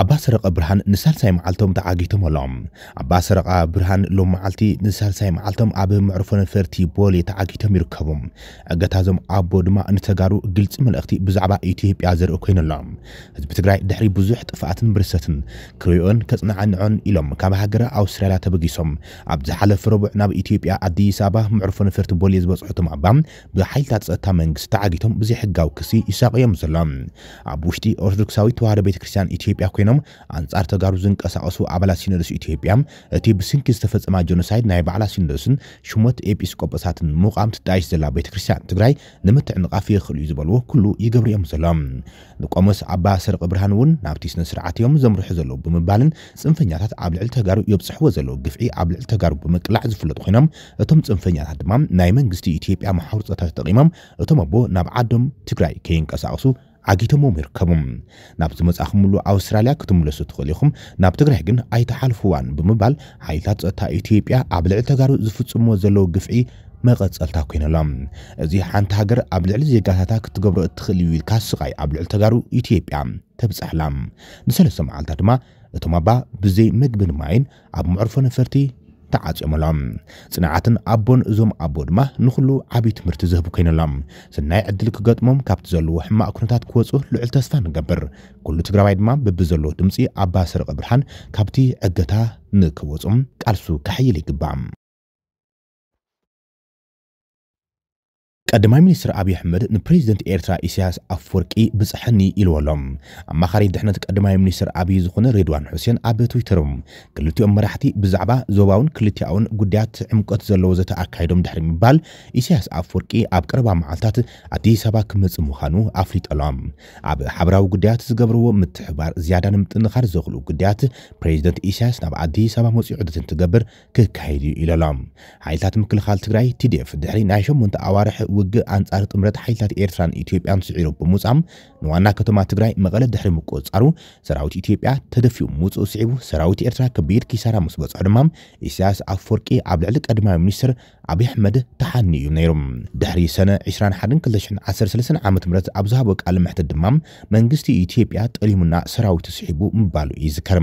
ኣባ ሰረቐ ብርሃን ንሳልሳይ መዓልቶም ተዓጊቶም ኣሎም ኣባ ሰረቃ ብርሃን ሎም መዓልቲ ንሳልሳይ መዓልቶም ኣብ መዕርፎ ነፈርቲ ቦሌ ተዓጊቶም ይርከቡ እገታዞም ኣቦ ድማ ንተጋሩ ግልፂ መልእኽቲ ብዛዕባ ኢትዮጵያ ዘርኢ ኮይኑ ኣሎም ህዝቢ ትግራይ ድሕሪ ብዙሕ ጥፍኣትን ብርሰትን ክርዮን ከፅናዓንዖን ኢሎም ካብ ሃገረ ኣውስትራልያ ተበጊሶም ኣብ ዝሓለፈ ረቡዕ ናብ ኢትዮጵያ ኣዲስ ኣበባ መዕርፎ ነፈርቲ ቦሌ ዝበፅሑቶም ኣባ ብሓይልታት ፀጥታ መንግስቲ ተዓጊቶም ብዘይሕጋዊ ክሲ ይሳቅ ዘሎም ኣብ ውሽጢ ኦርቶዶክሳዊ ተዋህዶ ቤተክርስትያን ኢትዮጵያ ኮይኖም ኮይኖም ኣንጻር ተጋሩ ዝንቀሳቐሱ ኣባላት ሲኖዶስ ኢትዮጵያ እቲ ብስንኪ ዝተፈጸማ ጀኖሳይድ ናይ ባዕላ ሲኖዶስን ሽሞት ኤጲስቆጶሳትን ምቓም ትጣይሽ ዘላ ቤተ ክርስትያን ትግራይ ንምትዕንቃፍ ይኽእል እዩ ዝበልዎ ኩሉ ይገብሩ እዮም ዘሎም ንቆሞስ ኣባ ሰርቂ ብርሃን እውን ናብቲ ስነ ስርዓት እዮም ዘምርሑ ዘለዉ ብምባልን ፅንፈኛታት ኣብ ልዕሊ ተጋሩ የብፅሕዎ ዘለዉ ግፍዒ ኣብ ልዕሊ ተጋሩ ብምቅላዕ ዝፍለጡ ኮይኖም እቶም ፅንፈኛታት ድማ ናይ መንግስቲ ኢትዮጵያ መሓውርፀታት ተጠቒሞም እቶም ኣቦ ናብ ዓዶም ትግራይ ከይንቀሳቐሱ ዓጊቶሞም ይርከቡ ናብ ዝመጻኹምሉ ኣውስትራልያ ክትምለሱ ትኽእል ኢኹም ናብ ትግራይ ግን ኣይተሓልፍዋን ብምባል ሓይልታት ፀጥታ ኢትዮጵያ ኣብ ልዕሊ ተጋሩ ዝፍጽምዎ ዘለዎ ግፍዒ መቐፀልታ ኮይኑሎም እዚ ሓንቲ ሃገር ኣብ ልዕሊ ዜጋታታ ክትገብሮ እትኽእል እዩ ኢልካ ስቓይ ኣብ ልዕሊ ተጋሩ ኢትዮጵያ ተብፃሕላ ንሰለስተ መዓልታ ድማ እቶም ኣባ ብዘይ ምግብን ማይን ኣብ ምዕርፎ ነፈርቲ ተዓፂሞሎም ፅንዓትን ኣቦን እዞም ኣቦ ድማ ንኩሉ ዓብዪ ትምህርቲ ዝህቡ ኮይነሎም ስናይ ዕድል ክገጥሞም ካብቲ ዘለዎ ሕማቅ ኩነታት ክወፁ ልዑል ተስፋ ንገብር ኩሉ ትግራባይ ድማ ብቢ ዘለዎ ድምፂ ኣባ ስርቂ ብርሃን ካብቲ ዕገታ ንክወፁም ቃልሱ ካሕይል ይግባእ ቀዳማይ ሚኒስትር ኣብይ ኣሕመድ ንፕሬዚደንት ኤርትራ ኢሳያስ ኣፈወርቂ ብፅሕኒ ኢልዎ ኣሎም ኣማኻሪ ድሕነት ቀዳማይ ሚኒስትር ኣብይ ዝኾነ ሬድዋን ሑሴን ኣብ ትዊተር ክልቲኦም መራሕቲ ብዛዕባ ዞባውን ክልቲያውን ጉዳያት ዕምቆት ዘለዎ ዘተ ኣካይዶም ድሕሪ ምባል ኢሳያስ ኣፈወርቂ ኣብ ቀረባ መዓልትታት ኣዲስ ኣበባ ክመፅእ ምዃኑ ኣፍሊጠሎም ኣብ ሓበራዊ ጉዳያት ዝገብርዎ ምትሕባር ዝያዳ ንምጥንኻር ዘኽእሉ ጉዳያት ፕሬዚደንት ኢሳያስ ናብ ኣዲስ ኣበባ መፅኡ ዕድት እንትገብር ክካየድ እዩ ኢሉ ሃይልታት ምክልኻል ትግራይ ቲዲኤፍ ድሕሪ ናይ 8 ኣዋርሒ ውግእ ኣንጻር ጥምረት ሓይልታት ኤርትራን ኢትዮጵያን ስዒሩ ብምውፃም ንዋና ከተማ ትግራይ መቐለ ድሕሪ ምቆፃሩ ሰራዊት ኢትዮጵያ ተደፊኡ ምውፅኡ ስዒቡ ሰራዊት ኤርትራ ከቢድ ኪሳራ ምስ በፅሖ ድማ ኢሳያስ ኣፈወርቂ ኣብ ልዕሊ ቀድማዊ ሚኒስትር ዓብዪ ኣሕመድ ተሓኒ እዩ ነይሩ ድሕሪ ሰነ 21 213 ዓ ም ኣብ ዝሃቦ ቃል ምሕቲ ድማ መንግስቲ ኢትዮጵያ ጠሊሙና ሰራዊቱ ስሒቡ ምባሉ እዩ ዝከር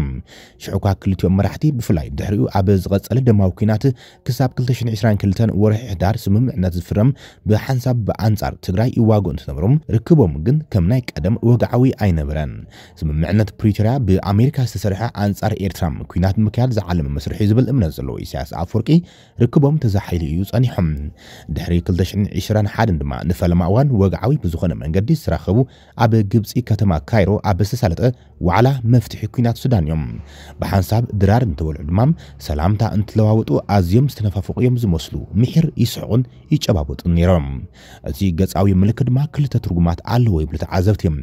ሽዑካ ክልቲኦም መራሕቲ ብፍላይ ድሕሪኡ ኣብ ዝቐፀለ ደማዊ ኩናት ክሳብ 222 ወርሒ ሕዳር ስምምዕነት ዝፍረም ብሓንሳብ ብኣንጻር ትግራይ ይዋግኡ እንትነብሮም ርክቦም ግን ከም ናይ ቀደም ወግዓዊ ኣይነበረን ስምምዕነት ፕሪቶርያ ብኣሜሪካ ዝተሰርሐ ኣንጻር ኤርትራ ኩናት ምክያድ ዝዓለመ መስርሒ ዝብል እምነት ዘለዎ ኢሳያስ ኣፈወርቂ ርክቦም ተዛሒሉ እዩ እዩ ጸኒሖም ድሕሪ 221 ድማ ንፈለማ እዋን ወግዓዊ ብዝኾነ መንገዲ ዝራኸቡ ኣብ ግብፂ ከተማ ካይሮ ኣብ ዝተሳለጠ ዋዕላ መፍትሒ ኩናት ሱዳን እዮም ብሓንሳብ ድራር እንተበልዑ ድማ ሰላምታ እንትለዋወጡ ኣዝዮም ዝተነፋፍቑ እዮም ዝመስሉ ምሕር ይስሕቑን ይጨባበጡን ነይሮም እዚ ገፃዊ ምልክት ድማ ክልተ ትርጉማት ኣለዎ ይብሉ ተዓዘብቲ እዮም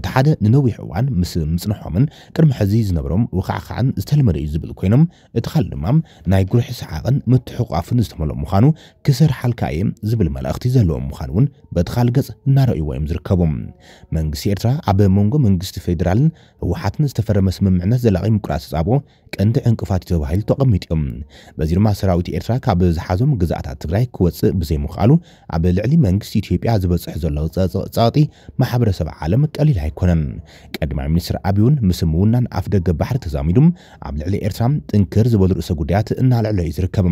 እቲ ሓደ ንነዊሕ እዋን ምስ ምፅንሖምን ቅድሚ ሕዚ ዝነበሮም ውካዕ ከዓን ዝተለመደ እዩ ዝብል ኮይኖም እቲ ካልእ ድማ ናይ ጉርሒ ሰሓቕን ምትሕቋፍን ዝተመልኦ ምኳኑ ብምዃኑ ክሰርሓልካ እየ ዝብል መልእኽቲ ዘለዎም ምዃኑ እውን በቲ ካልእ ገጽ እናረእይዎ እዮም ዝርከቡ መንግስቲ ኤርትራ ኣብ መንጎ መንግስቲ ፌደራልን ህወሓትን ዝተፈረመ ስምምዕነት ዘላቒ ምቁራጽ ጻብኦ ቀንዲ ዕንቅፋት እዩ ተባሂሉ ተቐሚጡ እዮም በዚ ድማ ሰራዊት ኤርትራ ካብ ዝሓዞም ግዛእታት ትግራይ ክወፅእ ብዘይምኽኣሉ ኣብ ልዕሊ መንግስቲ ኢትዮጵያ ዝበፅሕ ዘሎ ፀቕጢ ማሕበረሰብ ዓለም ቀሊል ኣይኮነን ቀድማይ ሚኒስትር ኣብዩን ምስ ምውናን ኣፍ ደገ ባሕሪ ተዛሚዱ ኣብ ልዕሊ ኤርትራ ጥንክር ዝበሉ ርእሰ ጉዳያት እናልዕሎ እዩ ዝርከብ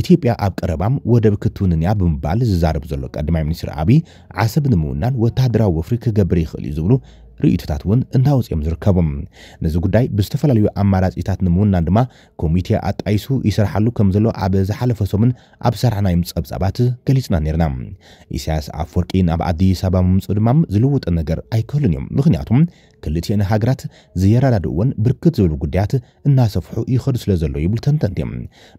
ኢትዮጵያ ኣብ ቀረባም ወደብ ክትውንን እያ ብምባል ዝዛረብ ዘሎ ቀድማይ ሚኒስትር ኣብይ ዓሰብ ንምውናን ወታደራዊ ወፍሪ ክገብር ይኽእል እዩ ዝብሉ ርእቶታት እውን እናወፅኦም ዝርከቡ ነዚ ጉዳይ ብዝተፈላለዩ ኣማራፂታት ንምውናን ድማ ኮሚቴ ኣጣይሱ ይስርሓሉ ከም ዘሎ ኣብ ዝሓለፈ ሶምን ኣብ ሰራሕናዮም ፀብጻባት ገሊፅና ነርና ኢሳያስ ኣፈወርቂ ናብ ኣዲስ ኣበባ ምምፁ ድማ ዝልውጥ ነገር ኣይክህሉን እዮም ምክንያቱም ክልቲአን ሃገራት ዝየረዳድእዎን ብርክት ዝብሉ ጉዳያት እናሰፍሑ ይኸዱ ስለ ዘሎ ይብል ተንተንት እዮም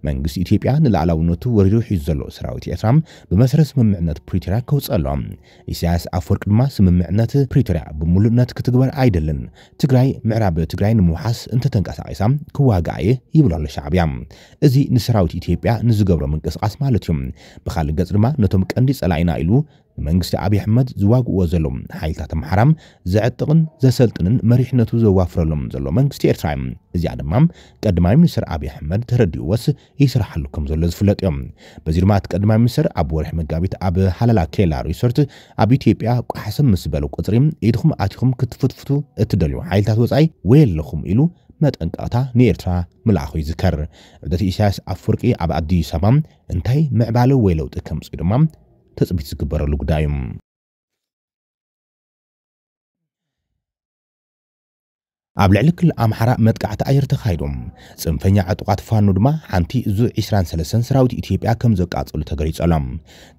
መንግስቲ ኢትዮጵያ ንላዕላውነቱ ወሪዱ ሒዙ ዘሎ ሰራዊት ኤርትራ ብመሰረት ስምምዕነት ፕሪቶርያ ከውፅእ ኣለዎም ኢሳያስ ኣፈወርቂ ድማ ስምምዕነት ፕሪቶርያ ብምሉእነት ክትግበር ኣይደልን ትግራይ ምዕራብ ትግራይ ንምውሓስ እንተተንቀሳቂሳ ክዋግኣየ ይብሎ ኣሎ ሻዕብያ እዚ ንሰራዊት ኢትዮጵያ ንዝገብሮ ምንቅስቃስ ማለት እዩ ብካልእ ገጽ ድማ ነቶም ቀንዲ ጸላኢና ኢሉ መንግስቲ ኣብዪ ኣሕመድ ዝዋግእዎ ዘሎ ሓይልታት ኣምሓራም ዘዕጥቕን ዘሰልጥንን መሪሕነቱ ዘዋፍረሎም ዘሎ መንግስቲ ኤርትራ እዮም እዚኣ ድማ ቀድማይ ሚኒስትር ኣብዪ ኣሕመድ ተረዲእዎስ ይስራሓሉ ከም ዘሎ ዝፍለጥ እዮም በዚ ድማ እቲ ቀድማይ ሚኒስትር ኣብ ወርሒ መጋቢት ኣብ ሃላላ ኬላ ሪሶርት ኣብ ኢትዮጵያ ቋሓሰብ ምስ በለ ቁፅሪ ኢድኹም ኣትኹም ክትፍትፍቱ እትደልዩ ሓይልታት ወፃኢ ወይ ኣለኹም ኢሉ መጠንቀቕታ ንኤርትራ ምልኣኹ ይዝከር ዕብደት ኢሳያስ ኣፈወርቂ ኣብ ኣዲስ ኣበባ እንታይ ምዕባለ ወይ ለውጢ ከምፅኡ ድማ ተፅቢት ዝግበረሉ ጉዳይ እዩ ኣብ ልዕሊ ክልል ኣምሓራ መጥቃዕቲ ኣየር ተኻይዶም ፅንፈኛ ዕጡቃት ፋኖ ድማ ሓንቲ ዙ 23 ሰራዊት ኢትዮጵያ ከም ዘቃጽሉ ተገሊጸሎም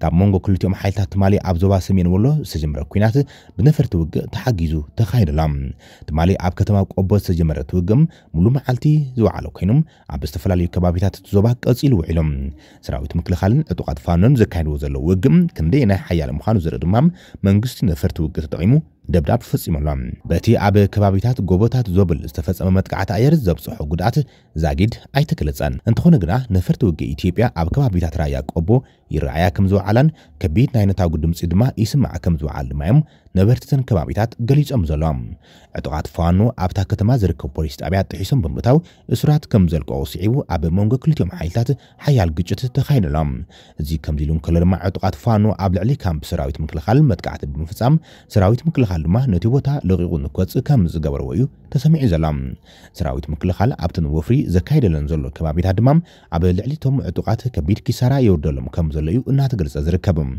ካብ መንጎ ክልቲኦም ሓይልታት ትማሊ ኣብ ዞባ ሰሜን ወሎ ዝተጀመረ ኩናት ብነፈርቲ ውግእ ተሓጊዙ ተኻይደሎም ትማሊ ኣብ ከተማ ቆቦ ዝተጀመረ ትውግም ሙሉእ መዓልቲ ዝወዓለ ኮይኖም ኣብ ዝተፈላለዩ ከባቢታት እቲ ዞባ ቀፂሉ ውዒሎም ሰራዊት ምክልኻልን ዕጡቃት ፋኖን ዘካይድዎ ዘሎ ውግእ ክንደይ ናይ ሓያል ምዃኑ ዘርኢ ድማ መንግስቲ ነፈርቲ ውግእ ተጠቒሙ ደብዳብ ተፈፂመሎም በቲ ኣብ ከባቢታት ጎቦታት ዞብል ዝተፈፀመ መጥቃዕቲ ኣየር ዘብፅሖ ጉድኣት ዛጊድ ኣይተገለፀን እንተኾነ ግና ነፈርቲ ውጊ ኢትዮጵያ ኣብ ከባቢታት ራያ ቆቦ ይረኣያ ከም ዝወዓላን ከቢድ ናይ ነታዊ ድምፂ ድማ ይስማዕ ከም ዝወዓል ድማ እዮም ነበርትትን ከባቢታት ገሊፆም ዘሎም ዕጡቓት ፋኖ ኣብታ ከተማ ዝርከብ ፖሊስ ጣብያ ጥሒሶም ብምእታው እስራት ከም ዘልቀቑ ስዒቡ ኣብ መንጎ ክልትዮም ሓይልታት ሓያል ግጭት ተኻይነሎም እዚ ከምዚ ኢሉ ንከሎ ድማ ዕጡቓት ፋኖ ኣብ ልዕሊ ካምፕ ሰራዊት ምክልኻል መጥቃዕቲ ብምፍፃም ሰራዊት ምክልኻል ድማ ነቲ ቦታ ለቂቑ ንክወፅእ ከም ዝገበርዎ እዩ ተሰሚዑ ዘሎ ሰራዊት ምክልኻል ኣብተን ወፍሪ ዘካይደለን ዘሎ ከባቢታት ድማ ኣብ ልዕሊቶም ዕጡቓት ከቢድ ኪሳራ የወደሎም ከም ዘሎ እዩ እናተገልፀ ዝርከብም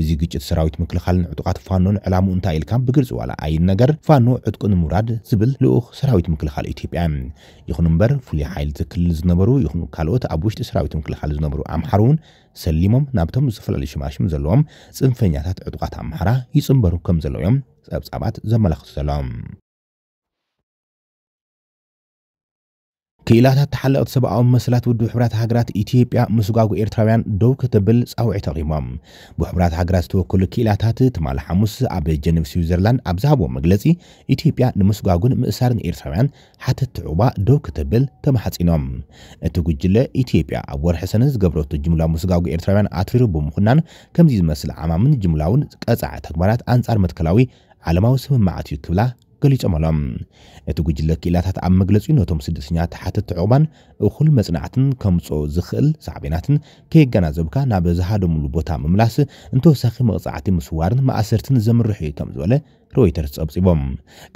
እዚ ግጭት ሰራዊት ምክልኻልን ዕጡቃት ፋኖን ዕላሙ እንታይ ኢልካ ብግልፂ ዋላ ኣይን ነገር ፋኖ ዕጥቂ ንምውራድ ዝብል ልኡኽ ሰራዊት ምክልኻል ኢትዮጵያ ይኹን እምበር ፍሉይ ሓይሊ ዝክልል ዝነበሩ ይኹን ካልኦት ኣብ ውሽጢ ሰራዊት ምክልኻል ዝነበሩ ኣምሓር እውን ሰሊሞም ናብቶም ዝተፈላለዩ ሽማሽም ዘለዎም ፅንፈኛታት ዕጡቃት ኣምሓራ ይፅንበሩ ከም ዘለዎም ፀብጻባት ዘመላኽቱ ዘለዎም ክኢላታት ተሓለቕቲ ሰብኣዊ መስላት ውድብ ሕብራት ሃገራት ኢትዮጵያ ምስ ጓጉ ኤርትራውያን ደው ክትብል ፃውዒ ተቒሞም ብሕቡራት ሃገራት ዝተወከሉ ክኢላታት ትማል ሓሙስ ኣብ ጀነቭ ስዊዘርላንድ ኣብ ዝሃቦ መግለፂ ኢትዮጵያ ንምስጓጉን ምእሳርን ኤርትራውያን ሓተት ትዕባ ደው ክትብል ተማሓፂኖም እቲ ጉጅለ ኢትዮጵያ ኣብ ወርሒ ሰነ ዝገብረቱ ጅምላ ምስጓጉ ኤርትራውያን ኣትሪሩ ብምኩናን ከምዚ ዝመስል ዓማምን ጅምላውን ቀፃዕ ተግባራት ኣንጻር መትከላዊ ዓለማዊ ስምማዓት እዩ ክብላ ገሊፆም ኣሎም እቲ ጉጅለ ክኢላታት ኣብ መግለፂ ነቶም ስደተኛ ተሓትቲ ዕቑባን እኹል መፅናዕትን ከምፅኦ ዝኽእል ሳዕቤናትን ከየጋናዘብካ ናብ ዝሃደምሉ ቦታ ምምላስ እንተወሳኺ መቕፃዕቲ ምስዋርን ማእሰርትን ዘምርሑ እዩ ከም ዝበለ ሮይተርስ ፀብፂቦም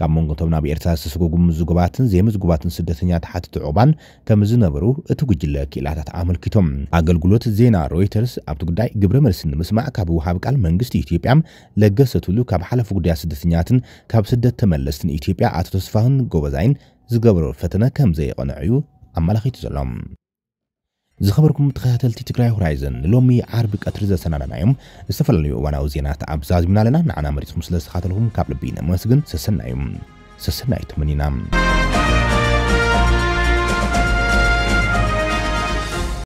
ካብ መንጎ እቶም ናብ ኤርትራ ዝተሰገጉ ምዝጉባትን ዘይምዝጉባትን ስደተኛ ተሓትቲ ዑባን ከም ዝነበሩ እቲ ጉጅለ ክኢላታት ኣመልኪቶም ኣገልግሎት ዜና ሮይተርስ ኣብቲ ጉዳይ ግብረ መልሲ ንምስማዕ ካብ ውሃብ ቃል መንግስቲ ኢትዮጵያ ለገሰትሉ ካብ ሓለፉ ጉዳያት ስደተኛትን ካብ ስደት ተመለስትን ኢትዮጵያ ኣቶ ተስፋህን ጎበዛይን ዝገብሮ ፈተነ ከም ዘየቐንዐ እዩ ኣመላኺቱ ዘሎም ዝኸበርኩም ተኸታተልቲ ትግራይ ሆራይዘን ሎሚ ዓርቢ ቀትሪ ዘሰናናናዮም ዝተፈላለዩ እዋናዊ ዜናት ኣብዛዚምና ኣለና ንዓና መሪፅኩም ስለ ዝተኸተልኩም ካብ ልቢ ነመስግን ሰሰናዩ ሰሰናይ ሰሰና ተመኒና